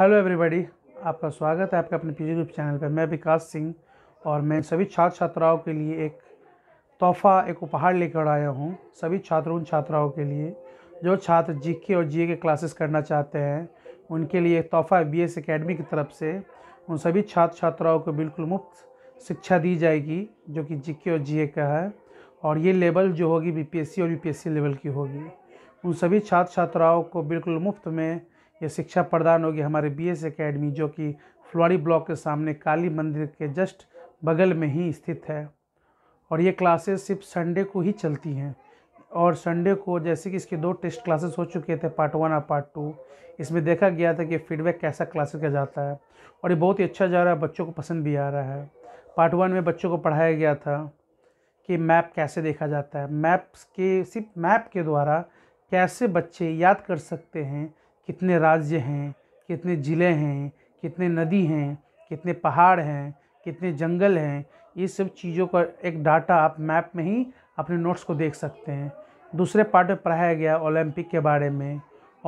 hello everybody आपका स्वागत है आपका अपने पी यूट्यूब चैनल पर मैं विकास सिंह और मैं सभी छात्र छात्राओं के लिए एक तोहफा एक उपहार लेकर आया हूँ सभी छात्रों उन छात्राओं के लिए जो छात्र जी के और जी के क्लासेस करना चाहते हैं उनके लिए एक तोहफा बी एस अकेडमी की तरफ से उन सभी छात्र छात्राओं को बिल्कुल मुफ्त शिक्षा दी जाएगी जो कि जी के और जी का है और ये लेवल जो होगी बी पी एस सी और U P S C level की होगी उन सभी छात्र छात्राओं को बिल्कुल मुफ्त में ये शिक्षा प्रदान होगी हमारे बी एस जो कि फ्लोरी ब्लॉक के सामने काली मंदिर के जस्ट बगल में ही स्थित है और ये क्लासेस सिर्फ संडे को ही चलती हैं और संडे को जैसे कि इसके दो टेस्ट क्लासेस हो चुके थे पार्ट वन और पार्ट टू इसमें देखा गया था कि फीडबैक कैसा क्लासेस का जाता है और ये बहुत ही अच्छा जा रहा है बच्चों को पसंद भी आ रहा है पार्ट वन में बच्चों को पढ़ाया गया था कि मैप कैसे देखा जाता है मैप्स के सिर्फ मैप के द्वारा कैसे बच्चे याद कर सकते हैं कितने राज्य हैं कितने ज़िले हैं कितने नदी हैं कितने पहाड़ हैं कितने जंगल हैं ये सब चीज़ों का एक डाटा आप मैप में ही अपने नोट्स को देख सकते हैं दूसरे पार्ट में पढ़ाया गया ओलंपिक के बारे में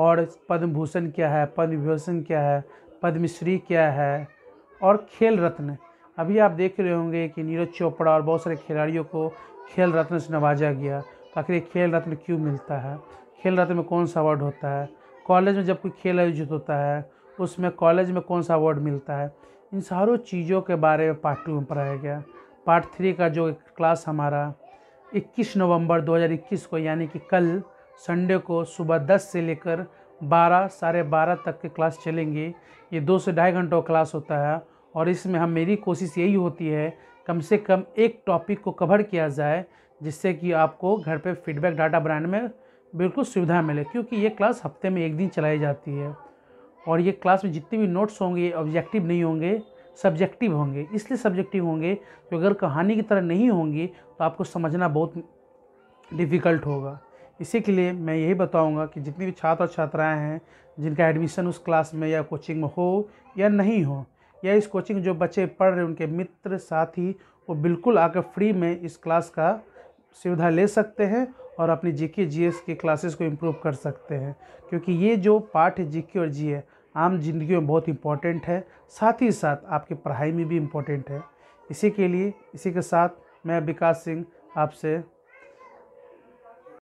और पद्म भूषण क्या है पद्म विभूषण क्या है पद्मश्री क्या है और खेल रत्न अभी आप देख रहे होंगे कि नीरज चोपड़ा और बहुत सारे खिलाड़ियों को खेल रत्न से नवाजा गया तो आखिर खेल रत्न क्यों मिलता है खेल रत्न में कौन सा अवार्ड होता है कॉलेज में जब कोई खेल आयोजित होता है उसमें कॉलेज में कौन सा अवार्ड मिलता है इन सारों चीज़ों के बारे में पार्ट टू में पढ़ाया गया पार्ट थ्री का जो क्लास हमारा 21 नवंबर 2021 को यानी कि कल संडे को सुबह 10 से लेकर बारह साढ़े बारह तक के क्लास चलेंगे ये दो से ढाई घंटों का क्लास होता है और इसमें हम मेरी कोशिश यही होती है कम से कम एक टॉपिक को कवर किया जाए जिससे कि आपको घर पे फीडबैक डाटा ब्रांड में बिल्कुल सुविधा मिले क्योंकि ये क्लास हफ्ते में एक दिन चलाई जाती है और ये क्लास में जितने भी नोट्स होंगे ऑब्जेक्टिव नहीं होंगे सब्जेक्टिव होंगे इसलिए सब्जेक्टिव होंगे तो अगर कहानी की तरह नहीं होंगी तो आपको समझना बहुत डिफ़िकल्ट होगा इसी के लिए मैं यही बताऊंगा कि जितने भी छात्र और छात्राएं हैं जिनका एडमिशन उस क्लास में या कोचिंग में हो या नहीं हो या इस कोचिंग जो बच्चे पढ़ रहे हैं उनके मित्र साथी वो बिल्कुल आकर फ्री में इस क्लास का सुविधा ले सकते हैं और अपनी जीके जीएस के क्लासेस को इम्प्रूव कर सकते हैं क्योंकि ये जो पार्ट है जीके और जीए आम जिंदगी में बहुत इम्पॉर्टेंट है साथ ही साथ आपकी पढ़ाई में भी इम्पॉर्टेंट है इसी के लिए इसी के साथ मैं विकास सिंह आपसे